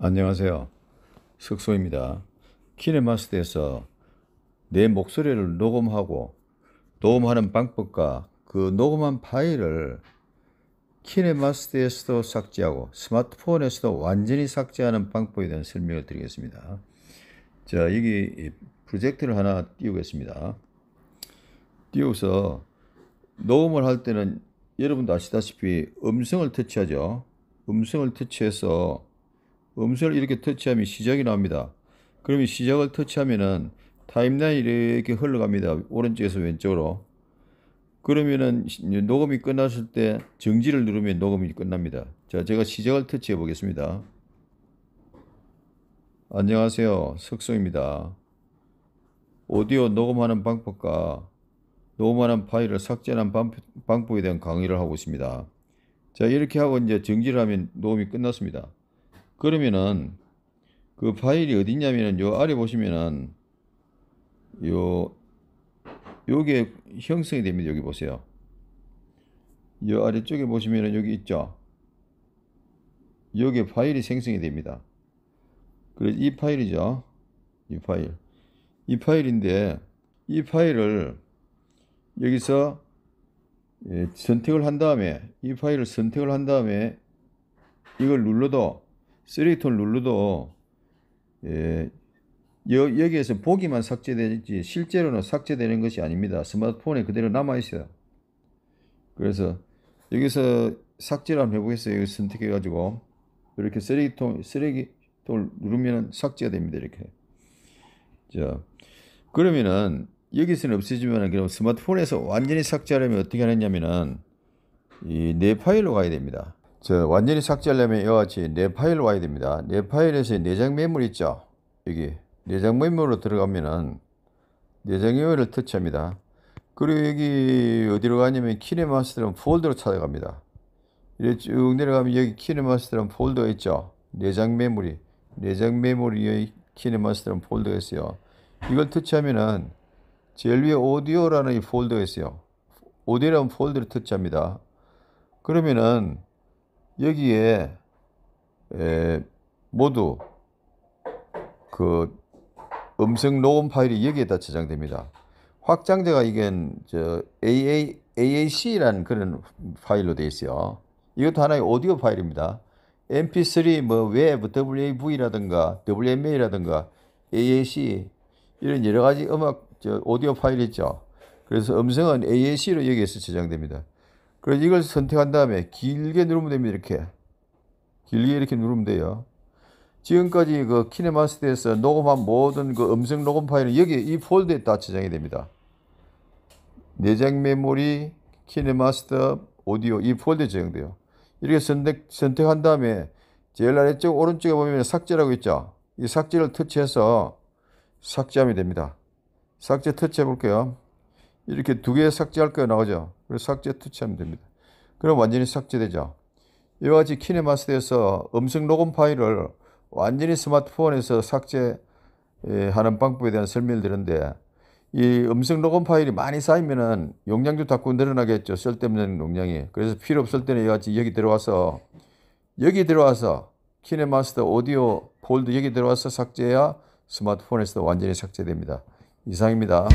안녕하세요. 석소입니다. 키네마스터에서 내 목소리를 녹음하고 녹음하는 방법과 그 녹음한 파일을 키네마스터에서도 삭제하고 스마트폰에서도 완전히 삭제하는 방법에 대한 설명을 드리겠습니다. 자, 여기 프로젝트를 하나 띄우겠습니다. 띄워서 녹음을 할 때는 여러분도 아시다시피 음성을 터치하죠. 음성을 터치해서 음수를 이렇게 터치하면 시작이 나옵니다. 그러면 시작을 터치하면은 타임라인 이렇게 흘러갑니다. 오른쪽에서 왼쪽으로. 그러면은 녹음이 끝났을 때 정지를 누르면 녹음이 끝납니다. 자, 제가 시작을 터치해 보겠습니다. 안녕하세요. 석성입니다. 오디오 녹음하는 방법과 녹음하는 파일을 삭제하는 방법에 대한 강의를 하고 있습니다. 자, 이렇게 하고 이제 정지를 하면 녹음이 끝났습니다. 그러면은 그 파일이 어디 있냐면은 요 아래 보시면은 요 요게 형성이 됩니다. 여기 보세요. 요 아래쪽에 보시면은 여기 있죠. 여기 파일이 생성이 됩니다. 그래서 이 파일이죠. 이 파일. 이 파일인데 이 파일을 여기서 예, 선택을 한 다음에 이 파일을 선택을 한 다음에 이걸 눌러도 쓰레기통 룰루도 예, 여, 여기에서 보기만 삭제되지 실제로는 삭제되는 것이 아닙니다. 스마트폰에 그대로 남아 있어요. 그래서 여기서 삭제를 한번 해보겠어요. 여기 선택해 가지고 이렇게 쓰레기통 쓰레기통을 누르면 삭제가 됩니다. 이렇게. 자 그러면은 여기서는 없어지면 그럼 스마트폰에서 완전히 삭제하려면 어떻게 하느냐면은 이내 네 파일로 가야 됩니다. 저 완전히 삭제하려면 이와 같이 내 파일 로 와야 됩니다. 내 파일에서 내장 메모리 있죠. 여기 내장 메모리로 들어가면은 내장 메모리를 터치합니다. 그리고 여기 어디로 가냐면 키네마스터는 폴더로 찾아갑니다. 이래 쭉 내려가면 여기 키네마스터는 폴더가 있죠. 내장 메모리, 내장 메모리의 키네마스터는 폴더가 있어요. 이걸 터치하면은 제일 위에 오디오라는 이 폴더가 있어요. 오디오라는 폴더를 터치합니다. 그러면은 여기에 에, 모두 그 음성 녹음 파일이 여기에다 저장됩니다. 확장자가 이게 저 AA, AAC라는 그런 파일로 되어 있어요. 이것도 하나의 오디오 파일입니다. MP3, 뭐, 웹, WAV라든가, WMA라든가, AAC, 이런 여러 가지 음악, 저, 오디오 파일 있죠. 그래서 음성은 AAC로 여기에서 저장됩니다. 그래서 이걸 선택한 다음에 길게 누르면 됩니다. 이렇게. 길게 이렇게 누르면 돼요. 지금까지 그 키네마스터에서 녹음한 모든 그 음성 녹음 파일은 여기 이 폴더에 다 저장이 됩니다. 내장 메모리, 키네마스터, 오디오 이 폴더에 저장돼요. 이렇게 선택, 선택한 다음에 제일 아래쪽 오른쪽에 보면 삭제라고 있죠. 이 삭제를 터치해서 삭제하면 됩니다. 삭제 터치해 볼게요. 이렇게 두 개 삭제할 거예요 나오죠. 그래서 삭제 터치하면 됩니다. 그럼 완전히 삭제되죠. 이와 같이 키네마스터에서 음성 녹음 파일을 완전히 스마트폰에서 삭제하는 방법에 대한 설명을 드렸는데 이 음성 녹음 파일이 많이 쌓이면 용량도 자꾸 늘어나겠죠. 쓸데없는 용량이. 그래서 필요 없을 때는 이와 같이 여기 들어와서 여기 들어와서 키네마스터 오디오 폴드 여기 들어와서 삭제해야 스마트폰에서도 완전히 삭제됩니다. 이상입니다.